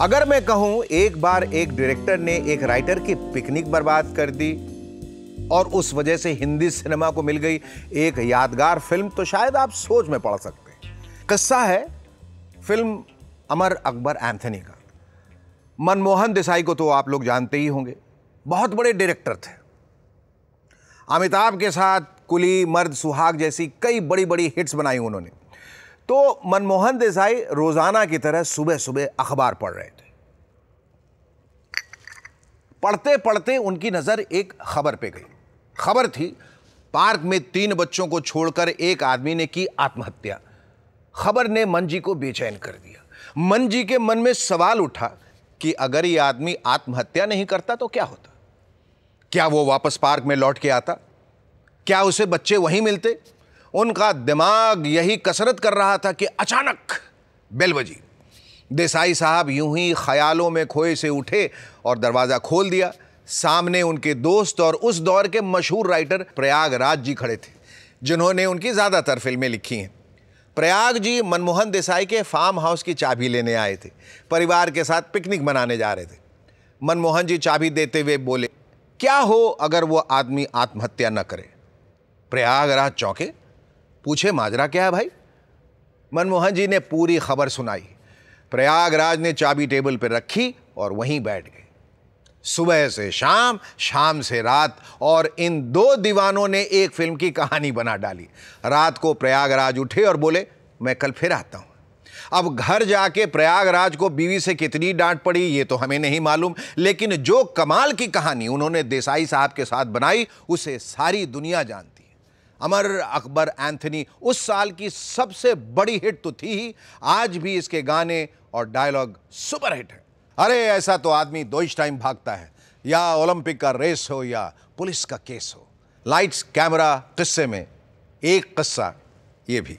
अगर मैं कहूं एक बार एक डायरेक्टर ने एक राइटर की पिकनिक बर्बाद कर दी और उस वजह से हिंदी सिनेमा को मिल गई एक यादगार फिल्म तो शायद आप सोच में पड़ सकते हैं किस्सा है फिल्म अमर अकबर एंथनी का मनमोहन देसाई को तो आप लोग जानते ही होंगे बहुत बड़े डायरेक्टर थे अमिताभ के साथ कुली मर्द सुहाग जैसी कई बड़ी बड़ी हिट्स बनाई उन्होंने तो मनमोहन देसाई रोज़ाना की तरह सुबह सुबह अखबार पढ़ रहे थे पढ़ते पढ़ते उनकी नज़र एक खबर पे गई खबर थी पार्क में तीन बच्चों को छोड़कर एक आदमी ने की आत्महत्या खबर ने मन जी को बेचैन कर दिया मन जी के मन में सवाल उठा कि अगर ये आदमी आत्महत्या नहीं करता तो क्या होता क्या वो वापस पार्क में लौट के आता क्या उसे बच्चे वहीं मिलते उनका दिमाग यही कसरत कर रहा था कि अचानक बेल बजी देसाई साहब यूं ही ख्यालों में खोए से उठे और दरवाज़ा खोल दिया सामने उनके दोस्त और उस दौर के मशहूर राइटर प्रयागराज जी खड़े थे जिन्होंने उनकी ज़्यादातर फिल्में लिखी हैं प्रयाग जी मनमोहन देसाई के फार्म हाउस की चाबी लेने आए थे परिवार के साथ पिकनिक मनाने जा रहे थे मनमोहन जी चाबी देते हुए बोले क्या हो अगर वो आदमी आत्महत्या न करे प्रयागराज चौंके पूछे माजरा क्या है भाई मनमोहन जी ने पूरी खबर सुनाई प्रयागराज ने चाबी टेबल पर रखी और वहीं बैठ गए सुबह से शाम शाम से रात और इन दो दीवानों ने एक फिल्म की कहानी बना डाली रात को प्रयागराज उठे और बोले मैं कल फिर आता हूँ अब घर जाके प्रयागराज को बीवी से कितनी डांट पड़ी ये तो हमें नहीं मालूम लेकिन जो कमाल की कहानी उन्होंने देसाई साहब के साथ बनाई उसे सारी दुनिया जानती अमर अकबर एंथनी उस साल की सबसे बड़ी हिट तो थी ही आज भी इसके गाने और डायलॉग सुपर हिट है अरे ऐसा तो आदमी दो ही टाइम भागता है या ओलंपिक का रेस हो या पुलिस का केस हो लाइट्स कैमरा किस्से में एक किस्सा ये भी